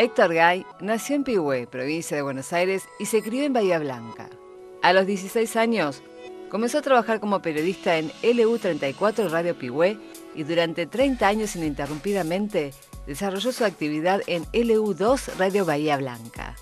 Héctor Gay nació en Pigüé, provincia de Buenos Aires, y se crió en Bahía Blanca. A los 16 años, comenzó a trabajar como periodista en LU34 Radio Pigüé y durante 30 años ininterrumpidamente desarrolló su actividad en LU2 Radio Bahía Blanca.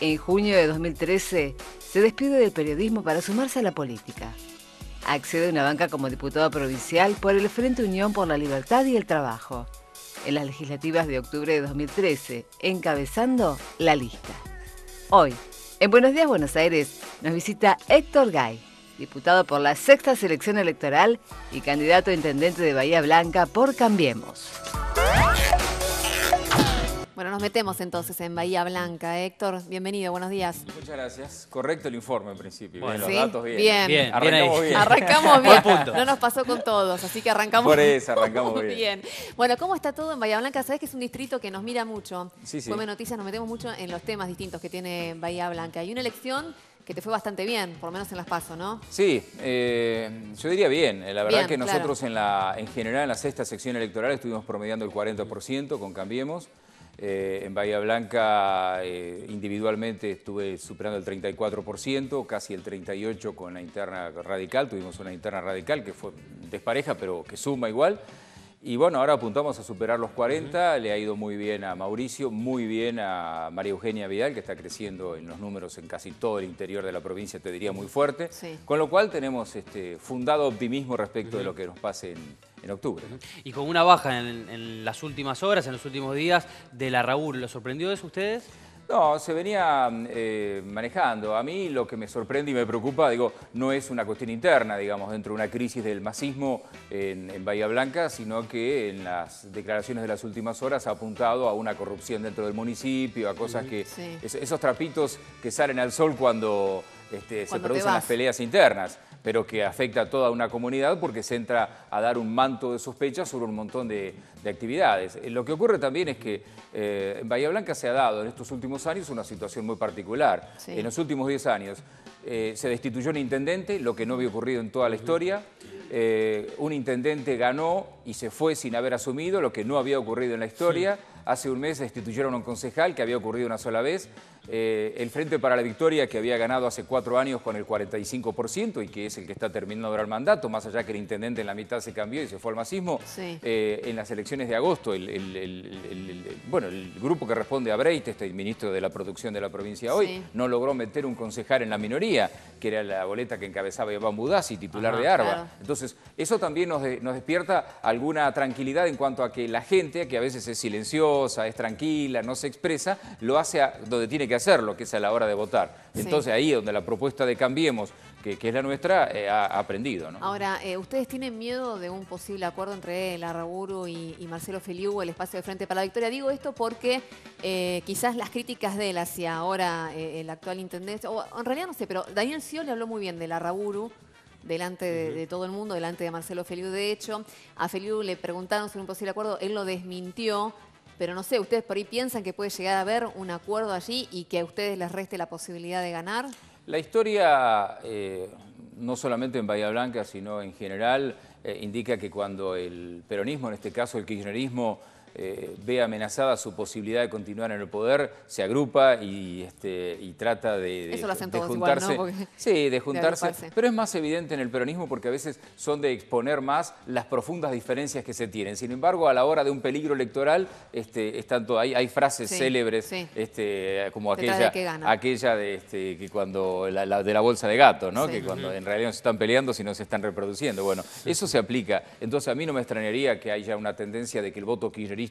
En junio de 2013, se despide del periodismo para sumarse a la política. Accede a una banca como diputado provincial por el Frente Unión por la Libertad y el Trabajo en las legislativas de octubre de 2013, encabezando la lista. Hoy, en Buenos Días Buenos Aires, nos visita Héctor Gay, diputado por la sexta selección electoral y candidato a intendente de Bahía Blanca por Cambiemos. Bueno, nos metemos entonces en Bahía Blanca. Héctor, bienvenido, buenos días. Muchas gracias. Correcto el informe en principio. Bueno, los datos bien. Bien, Arrancamos bien. No nos pasó con todos, así que arrancamos Por eso, arrancamos bien. bien. Bueno, ¿cómo está todo en Bahía Blanca? Sabes que es un distrito que nos mira mucho. Sí, sí. Come Noticias nos metemos mucho en los temas distintos que tiene Bahía Blanca. Hay una elección que te fue bastante bien, por lo menos en las pasos, ¿no? Sí, eh, yo diría bien. La verdad que nosotros en, la, en general en la sexta sección electoral estuvimos promediando el 40% con Cambiemos. Eh, en Bahía Blanca eh, individualmente estuve superando el 34%, casi el 38% con la interna radical. Tuvimos una interna radical que fue despareja, pero que suma igual. Y bueno, ahora apuntamos a superar los 40. Le ha ido muy bien a Mauricio, muy bien a María Eugenia Vidal, que está creciendo en los números en casi todo el interior de la provincia, te diría muy fuerte. Con lo cual tenemos este, fundado optimismo respecto de lo que nos pase en en octubre. Y con una baja en, las últimas horas, en los últimos días, de la Raúl, ¿lo sorprendió eso ustedes? No, se venía eh, manejando. A mí lo que me sorprende y me preocupa, digo, no es una cuestión interna, digamos, dentro de una crisis del masismo en, Bahía Blanca, sino que en las declaraciones de las últimas horas ha apuntado a una corrupción dentro del municipio, a cosas que... esos trapitos que salen al sol cuando este, se producen las peleas internas pero que afecta a toda una comunidad porque se entra a dar un manto de sospecha sobre un montón de, actividades. Eh, lo que ocurre también es que eh, en Bahía Blanca se ha dado en estos últimos años una situación muy particular. En los últimos 10 años eh, se destituyó un intendente, lo que no había ocurrido en toda la historia. un intendente ganó y se fue sin haber asumido, lo que no había ocurrido en la historia. Hace un mes destituyeron a un concejal que había ocurrido una sola vez. Eh, el Frente para la Victoria que había ganado hace cuatro años con el 45% y que es el que está terminando ahora el mandato, más allá que el intendente en la mitad se cambió y se fue al macismo eh, en las elecciones de agosto, el, bueno, el grupo que responde a Breit, este ministro de la producción de la provincia hoy, no logró meter un concejal en la minoría, que era la boleta que encabezaba Iván Budazzi, titular de ARBA. Entonces, eso también nos, despierta alguna tranquilidad en cuanto a que la gente, que a veces es silenciosa, es tranquila, no se expresa, lo hace donde tiene que hacerlo, que es a la hora de votar. Entonces ahí es donde la propuesta de Cambiemos, que, es la nuestra, eh, ha aprendido. Ahora, eh, ¿ustedes tienen miedo de un posible acuerdo entre Larraburu y, y Marcelo Feliu, el espacio de Frente para la Victoria? Digo esto porque eh, quizás las críticas de él hacia ahora el actual intendente, o en realidad no sé, pero Daniel le habló muy bien de Larraburu delante de, todo el mundo, delante de Marcelo Feliu. De hecho, a Feliu le preguntaron sobre un posible acuerdo, él lo desmintió, pero no sé, ¿ustedes por ahí piensan que puede llegar a haber un acuerdo allí y que a ustedes les reste la posibilidad de ganar? La historia, eh, no solamente en Bahía Blanca, sino en general, eh, indica que cuando el peronismo, en este caso el kirchnerismo, eh, ve amenazada su posibilidad de continuar en el poder, se agrupa y, este, trata de, juntarse. sí, de juntarse. pero es más evidente en el peronismo porque a veces son de exponer más las profundas diferencias que se tienen. Sin embargo, a la hora de un peligro electoral, este, hay, frases célebres Este, como aquella, aquella de este, que cuando la, de la bolsa de gato, ¿no? que cuando en realidad no se están peleando, sino se están reproduciendo. Bueno, eso se aplica. Entonces a mí no me extrañaría que haya una tendencia de que el voto kirchnerista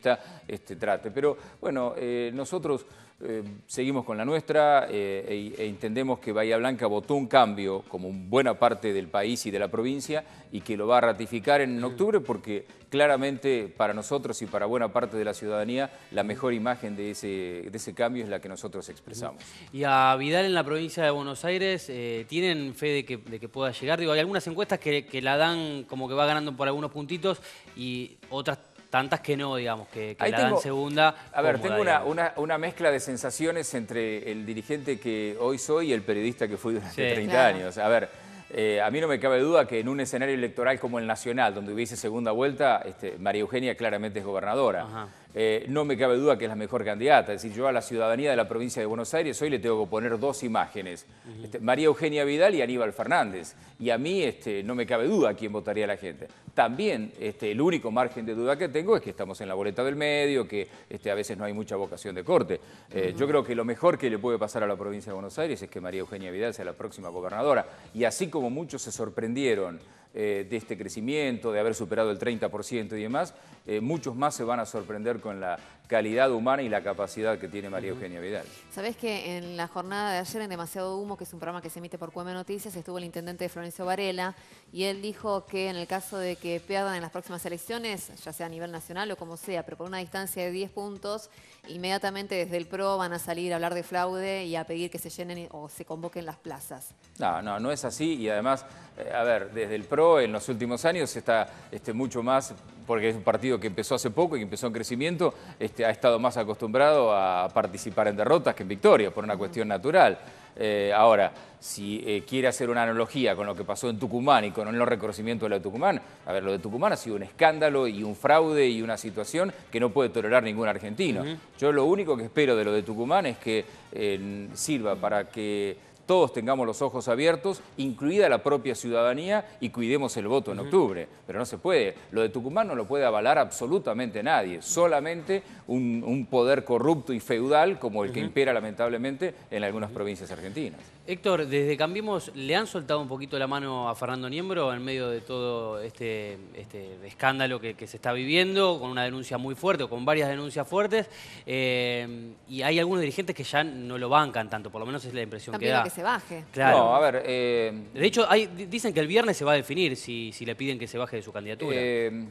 este, trate. Pero bueno, eh, nosotros eh, seguimos con la nuestra eh, e, e, entendemos que Bahía Blanca votó un cambio como buena parte del país y de la provincia y que lo va a ratificar en octubre porque claramente para nosotros y para buena parte de la ciudadanía la mejor imagen de ese, de ese cambio es la que nosotros expresamos. Y a Vidal en la provincia de Buenos Aires, ¿tienen fe de que, pueda llegar? Digo, hay algunas encuestas que la dan como que va ganando por algunos puntitos y otras tantas que no, digamos, que, que la segunda. A ver, tengo una, mezcla de sensaciones entre el dirigente que hoy soy y el periodista que fui durante 30 años. A ver, eh, a mí no me cabe duda que en un escenario electoral como el nacional, donde hubiese segunda vuelta, este, María Eugenia claramente es gobernadora. Ajá. Eh, no me cabe duda que es la mejor candidata. Es decir, yo a la ciudadanía de la provincia de Buenos Aires hoy le tengo que poner dos imágenes. Este, María Eugenia Vidal y Aníbal Fernández. Y a mí este, no me cabe duda quién votaría la gente. También este, el único margen de duda que tengo es que estamos en la boleta del medio, que este, a veces no hay mucha vocación de corte. Eh, yo creo que lo mejor que le puede pasar a la provincia de Buenos Aires es que María Eugenia Vidal sea la próxima gobernadora. Y así como muchos se sorprendieron eh, de este crecimiento, de haber superado el 30% y demás, eh, muchos más se van a sorprender con la calidad humana y la capacidad que tiene María Eugenia Vidal. Sabés que en la jornada de ayer en Demasiado Humo, que es un programa que se emite por Cueme Noticias, estuvo el intendente Florencio Varela y él dijo que en el caso de que pierdan en las próximas elecciones, ya sea a nivel nacional o como sea, pero por una distancia de 10 puntos, inmediatamente desde el PRO van a salir a hablar de fraude y a pedir que se llenen o se convoquen las plazas. No, no, no es así y además, eh, a ver, desde el PRO en los últimos años está este, mucho más porque es un partido que empezó hace poco y que empezó en crecimiento, este, ha estado más acostumbrado a participar en derrotas que en victorias, por una cuestión natural. Eh, ahora, si eh, quiere hacer una analogía con lo que pasó en Tucumán y con el no reconocimiento de lo de Tucumán, a ver, lo de Tucumán ha sido un escándalo y un fraude y una situación que no puede tolerar ningún argentino. Yo lo único que espero de lo de Tucumán es que eh, sirva para que todos tengamos los ojos abiertos, incluida la propia ciudadanía, y cuidemos el voto en octubre. Pero no se puede. Lo de Tucumán no lo puede avalar absolutamente nadie, solamente un, poder corrupto y feudal como el que impera lamentablemente en algunas provincias argentinas. Héctor, desde Cambimos ¿le han soltado un poquito la mano a Fernando Niembro en medio de todo este, este escándalo que, se está viviendo, con una denuncia muy fuerte o con varias denuncias fuertes? Eh, y hay algunos dirigentes que ya no lo bancan tanto, por lo menos es la impresión que da baje. Claro. No, a ver. Eh, de hecho, dicen que el viernes se va a definir si, le piden que se baje de su candidatura. Eh,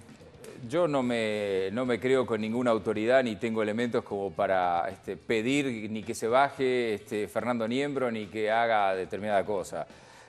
yo no me, no me creo con ninguna autoridad ni tengo elementos como para este, pedir ni que se baje este, Fernando Niembro ni que haga determinada cosa.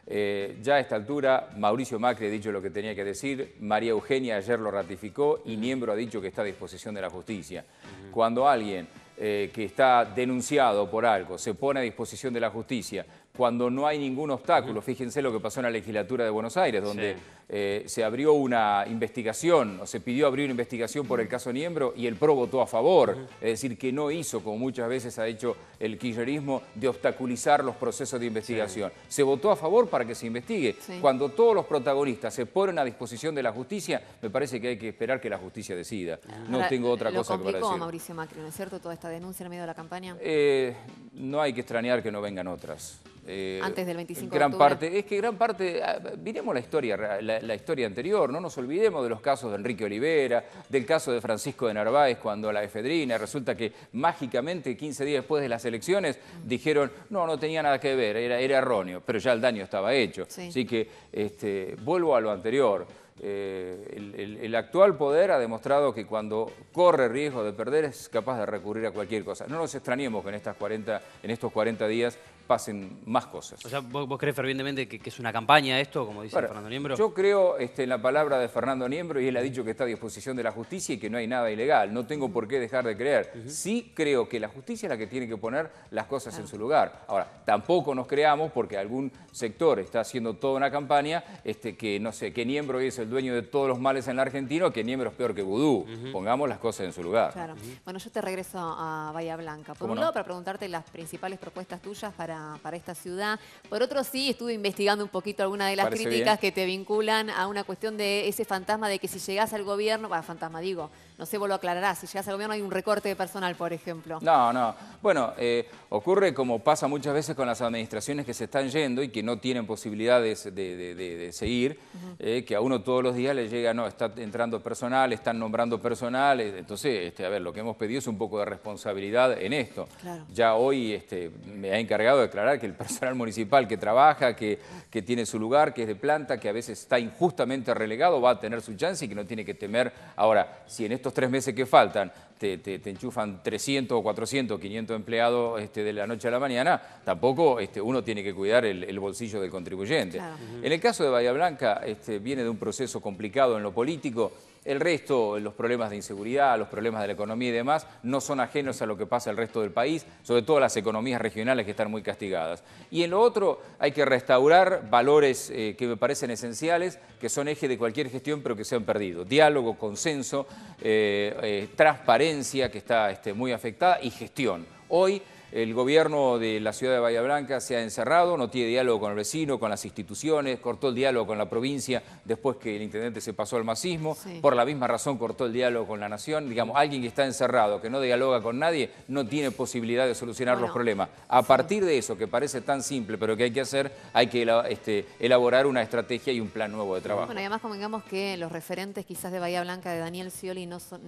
Eh, ya a esta altura, Mauricio Macri ha dicho lo que tenía que decir, María Eugenia ayer lo ratificó y Niembro ha dicho que está a disposición de la justicia. Cuando alguien que está denunciado por algo se pone a disposición de la justicia, cuando no hay ningún obstáculo. Fíjense lo que pasó en la legislatura de Buenos Aires, donde eh, se abrió una investigación, o se pidió abrir una investigación por el caso Niembro y el PRO votó a favor, es decir, que no hizo, como muchas veces ha hecho el kirchnerismo, de obstaculizar los procesos de investigación. Se votó a favor para que se investigue. Cuando todos los protagonistas se ponen a disposición de la justicia, me parece que hay que esperar que la justicia decida. Ah. No tengo otra cosa que para decir. Mauricio Macri, ¿no es cierto? Toda esta denuncia en medio de la campaña. Eh, no hay que extrañar que no vengan otras. Eh, Antes del 25 de octubre. Parte, es que gran parte, ah, miremos la historia, la, la, historia anterior. No nos olvidemos de los casos de Enrique Olivera, del caso de Francisco de Narváez cuando la efedrina, resulta que mágicamente 15 días después de las elecciones dijeron, no, no tenía nada que ver, era, era erróneo, pero ya el daño estaba hecho. Así que este, vuelvo a lo anterior. Eh, el, actual poder ha demostrado que cuando corre riesgo de perder es capaz de recurrir a cualquier cosa. No nos extrañemos que en, estas 40, en estos 40 días pasen más cosas. O sea, ¿vos, crees fervientemente que, es una campaña esto, como dice Fernando Niembro? Yo creo este, en la palabra de Fernando Niembro y él ha dicho que está a disposición de la justicia y que no hay nada ilegal. No tengo por qué dejar de creer. Sí creo que la justicia es la que tiene que poner las cosas en ah. su lugar. Ahora, tampoco nos creamos porque algún sector está haciendo toda una campaña este, que, no sé, que Niembro es el dueño de todos los males en la Argentina que Niembro es peor que Vudú. Pongamos las cosas en su lugar. Claro. Bueno, yo te regreso a Bahía Blanca. Por un lado, para preguntarte las principales propuestas tuyas para para, esta ciudad. Por otro, sí, estuve investigando un poquito algunas de las críticas que te vinculan a una cuestión de ese fantasma de que si llegás al gobierno, fantasma digo, no sé, vos lo aclararás, si llegás al gobierno hay un recorte de personal, por ejemplo. No, no. Bueno, eh, ocurre como pasa muchas veces con las administraciones que se están yendo y que no tienen posibilidades de, seguir, eh, que a uno todos los días le llega, no, está entrando personal, están nombrando personal, eh, entonces, este, a ver, lo que hemos pedido es un poco de responsabilidad en esto. Ya hoy este, me ha encargado de aclarar que el personal municipal que trabaja, que, tiene su lugar, que es de planta, que a veces está injustamente relegado, va a tener su chance y que no tiene que temer. Ahora, si en estos tres meses que faltan te, enchufan 300 o 400, 500 empleados este, de la noche a la mañana, tampoco este, uno tiene que cuidar el, bolsillo del contribuyente. En el caso de Bahía Blanca, este, viene de un proceso complicado en lo político. El resto, los problemas de inseguridad, los problemas de la economía y demás, no son ajenos a lo que pasa el resto del país, sobre todo las economías regionales que están muy castigadas. Y en lo otro, hay que restaurar valores eh, que me parecen esenciales, que son eje de cualquier gestión, pero que se han perdido. Diálogo, consenso, eh, eh, transparencia, que está este, muy afectada, y gestión. Hoy el gobierno de la ciudad de Bahía Blanca se ha encerrado, no tiene diálogo con el vecino, con las instituciones, cortó el diálogo con la provincia después que el intendente se pasó al masismo, por la misma razón cortó el diálogo con la nación. Digamos, alguien que está encerrado, que no dialoga con nadie, no tiene posibilidad de solucionar los problemas. A partir de eso, que parece tan simple, pero que hay que hacer, hay que este, elaborar una estrategia y un plan nuevo de trabajo. Bueno, además convengamos que los referentes quizás de Bahía Blanca de Daniel Scioli no son,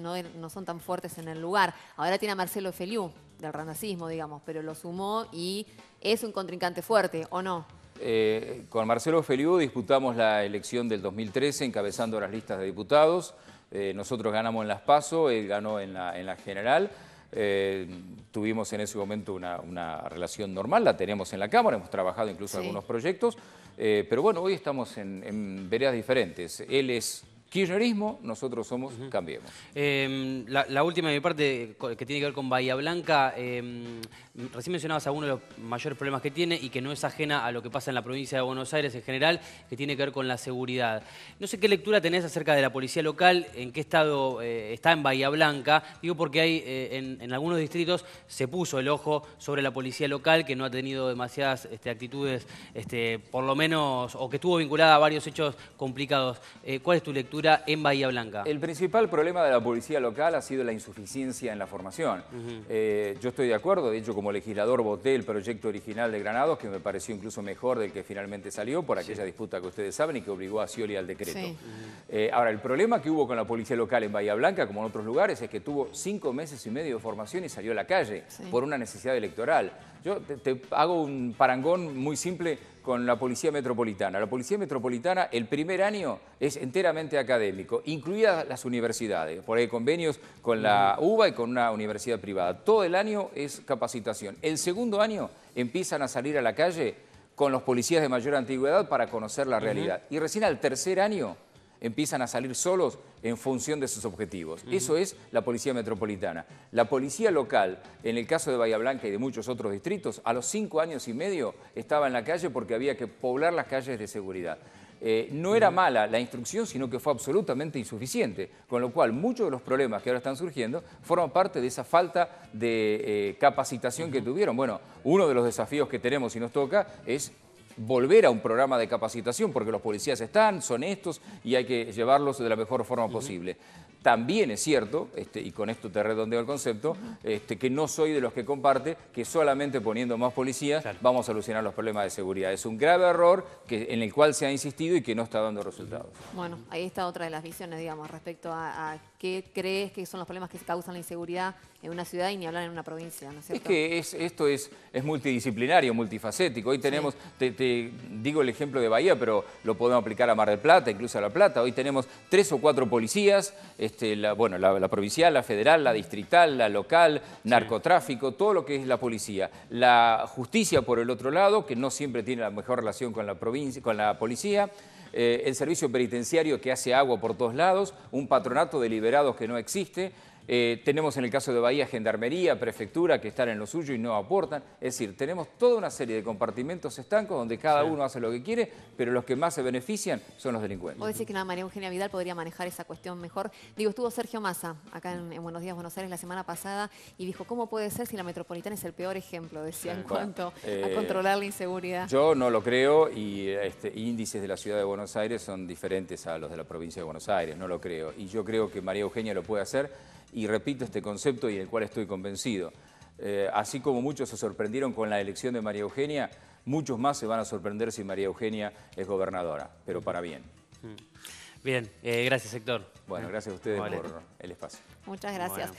son tan fuertes en el lugar. Ahora tiene a Marcelo Feliu, del ranacismo, digamos, pero lo sumó y es un contrincante fuerte, ¿o no? Eh, con Marcelo Feliú disputamos la elección del 2013 encabezando las listas de diputados. Eh, nosotros ganamos en las PASO, él ganó en la, en la general. Eh, tuvimos en ese momento una, relación normal, la tenemos en la Cámara, hemos trabajado incluso algunos proyectos, pero bueno, hoy estamos en, en veredas diferentes. Él es nosotros somos Cambiemos. Em, la, última de mi parte, que tiene que ver con Bahía Blanca, em, recién mencionabas a de los mayores problemas que tiene y que no es ajena a lo que pasa en la provincia de Buenos Aires en general, que tiene que ver con la seguridad. No sé qué lectura tenés acerca de la policía local, en qué estado eh, está en Bahía Blanca, digo porque hay eh, en, en, algunos distritos se puso el ojo sobre la policía local, que no ha tenido demasiadas este, actitudes, este, por lo menos, o que estuvo vinculada a varios hechos complicados. Eh, ¿Cuál es tu lectura? en Bahía Blanca? El principal problema de la policía local ha sido la insuficiencia en la formación. Eh, yo estoy de acuerdo, de hecho como legislador voté el proyecto original de Granados, que me pareció incluso mejor del que finalmente salió por aquella disputa que ustedes saben y que obligó a Scioli al decreto. Eh, ahora, el problema que hubo con la policía local en Bahía Blanca, como en otros lugares, es que tuvo cinco meses y medio de formación y salió a la calle por una necesidad electoral. Yo te hago un parangón muy simple con la Policía Metropolitana. La Policía Metropolitana, el primer año es enteramente académico, incluidas las universidades, por ahí convenios con la mm. UBA y con una universidad privada. Todo el año es capacitación. El segundo año empiezan a salir a la calle con los policías de mayor antigüedad para conocer la realidad. Y recién al tercer año empiezan a salir solos en función de sus objetivos. Eso es la policía metropolitana. La policía local, en el caso de Bahía Blanca y de muchos otros distritos, a los cinco años y medio estaba en la calle porque había que poblar las calles de seguridad. Eh, no era mala la instrucción, sino que fue absolutamente insuficiente, con lo cual muchos de los problemas que ahora están surgiendo forman parte de esa falta de eh, capacitación que tuvieron. Bueno, uno de los desafíos que tenemos y nos toca es volver a un programa de capacitación, porque los policías están, son estos, y hay que llevarlos de la mejor forma posible. También es cierto, este, y con esto te redondeo el concepto, este, que no soy de los que comparte que solamente poniendo más policías vamos a solucionar los problemas de seguridad. Es un grave error que, en el cual se ha insistido y que no está dando resultados. Bueno, ahí está otra de las visiones, digamos, respecto a, qué crees que son los problemas que causan la inseguridad en una ciudad y ni hablar en una provincia, es que esto es, multidisciplinario, multifacético. Hoy tenemos, te, digo el ejemplo de Bahía, pero lo podemos aplicar a Mar del Plata, incluso a La Plata. Hoy tenemos tres o cuatro policías. Este, la, bueno, la, provincial, la federal, la distrital, la local, narcotráfico, todo lo que es la policía. La justicia, por el otro lado, que no siempre tiene la mejor relación con la, provincia, con la policía. Eh, el servicio penitenciario que hace agua por todos lados, un patronato de liberados que no existe, eh, tenemos en el caso de Bahía Gendarmería, Prefectura, que están en lo suyo y no aportan. Es decir, tenemos toda una serie de compartimentos estancos donde cada uno hace lo que quiere, pero los que más se benefician son los delincuentes. Vos decir que María Eugenia Vidal podría manejar esa cuestión mejor. Digo, estuvo Sergio Massa acá en, Buenos Días, Buenos Aires, la semana pasada y dijo, ¿cómo puede ser si la metropolitana es el peor ejemplo? Decía, en cuanto a eh, controlar la inseguridad. Yo no lo creo y este, índices de la ciudad de Buenos Aires son diferentes a los de la provincia de Buenos Aires, no lo creo. Y yo creo que María Eugenia lo puede hacer y repito este concepto y del cual estoy convencido. Eh, así como muchos se sorprendieron con la elección de María Eugenia, muchos más se van a sorprender si María Eugenia es gobernadora, pero para bien. Mm. Bien, eh, gracias Héctor. Bueno, gracias a ustedes por el espacio. Muchas gracias.